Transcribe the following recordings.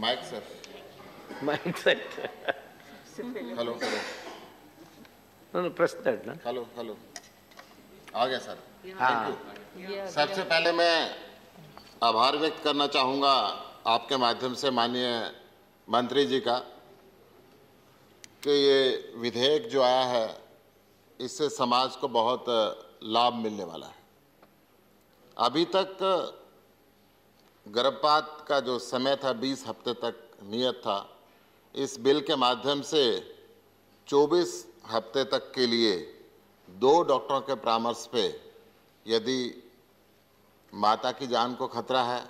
mic sir mic sir hello hello hello hello आ गया sir हाँ सबसे पहले मैं आभार व्यक्त करना चाहूँगा आपके माध्यम से माननीय मंत्री जी का कि ये विधेयक जो आया है इससे समाज को बहुत लाभ मिलने वाला है अभी तक गर्भपात का जो समय था 20 हफ्ते तक नियत था इस बिल के माध्यम से 24 हफ्ते तक के लिए दो डॉक्टरों के परामर्श पे यदि माता की जान को खतरा है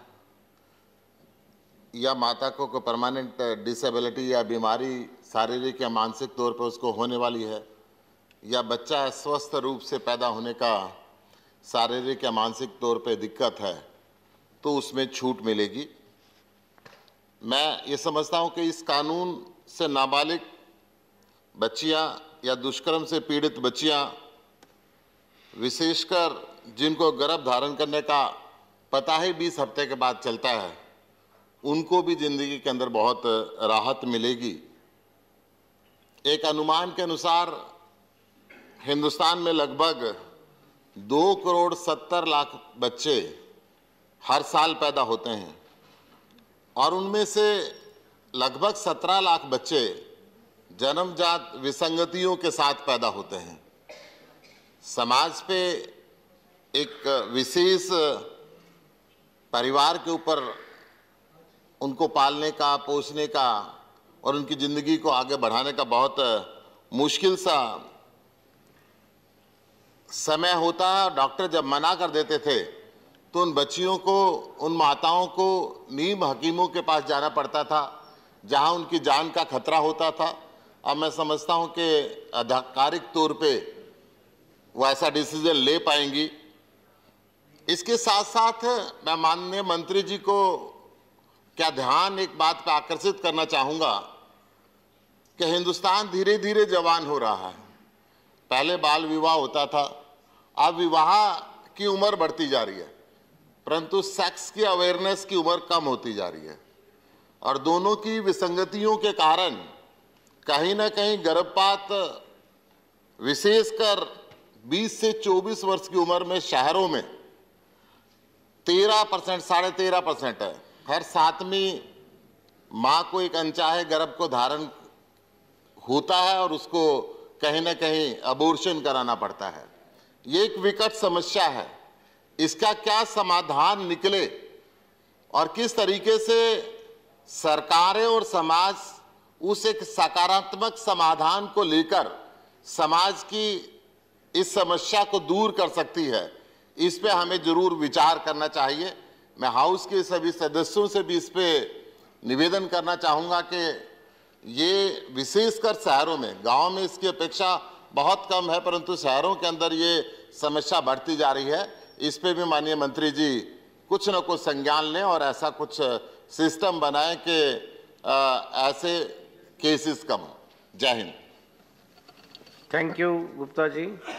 या माता को कोई परमानेंट डिसेबिलिटी या बीमारी शारीरिक या मानसिक तौर पर उसको होने वाली है या बच्चा स्वस्थ रूप से पैदा होने का शारीरिक या मानसिक तौर पर दिक्कत है तो उसमें छूट मिलेगी मैं ये समझता हूँ कि इस कानून से नाबालिग बच्चियाँ या दुष्कर्म से पीड़ित बच्चियाँ विशेषकर जिनको गर्भ धारण करने का पता ही बीस हफ्ते के बाद चलता है उनको भी ज़िंदगी के अंदर बहुत राहत मिलेगी एक अनुमान के अनुसार हिंदुस्तान में लगभग दो करोड़ सत्तर लाख बच्चे हर साल पैदा होते हैं और उनमें से लगभग 17 लाख बच्चे जन्मजात विसंगतियों के साथ पैदा होते हैं समाज पे एक विशेष परिवार के ऊपर उनको पालने का पोषने का और उनकी ज़िंदगी को आगे बढ़ाने का बहुत मुश्किल सा समय होता है डॉक्टर जब मना कर देते थे तो उन बच्चियों को उन माताओं को नीम हकीमों के पास जाना पड़ता था जहां उनकी जान का खतरा होता था अब मैं समझता हूं कि आधिकारिक तौर पे वो ऐसा डिसीजन ले पाएंगी इसके साथ साथ मैं माननीय मंत्री जी को क्या ध्यान एक बात पर आकर्षित करना चाहूँगा कि हिंदुस्तान धीरे धीरे जवान हो रहा है पहले बाल विवाह होता था अब विवाह की उम्र बढ़ती जा रही है परंतु सेक्स की अवेयरनेस की उम्र कम होती जा रही है और दोनों की विसंगतियों के कारण कहीं ना कहीं गर्भपात विशेषकर 20 से 24 वर्ष की उम्र में शहरों में 13 परसेंट साढ़े तेरह परसेंट है हर सातवीं माँ को एक अनचाहे गर्भ को धारण होता है और उसको कहीं ना कहीं अबोर्शन कराना पड़ता है ये एक विकट समस्या है इसका क्या समाधान निकले और किस तरीके से सरकारें और समाज उस एक सकारात्मक समाधान को लेकर समाज की इस समस्या को दूर कर सकती है इस पे हमें जरूर विचार करना चाहिए मैं हाउस के सभी सदस्यों से भी इस पे निवेदन करना चाहूँगा कि ये विशेषकर शहरों में गांव में इसकी अपेक्षा बहुत कम है परंतु शहरों के अंदर ये समस्या बढ़ती जा रही है इस पे भी माननीय मंत्री जी कुछ न कुछ संज्ञान लें और ऐसा कुछ सिस्टम बनाएं कि ऐसे केसेस कम हो Jai Hind thank you Gupta ji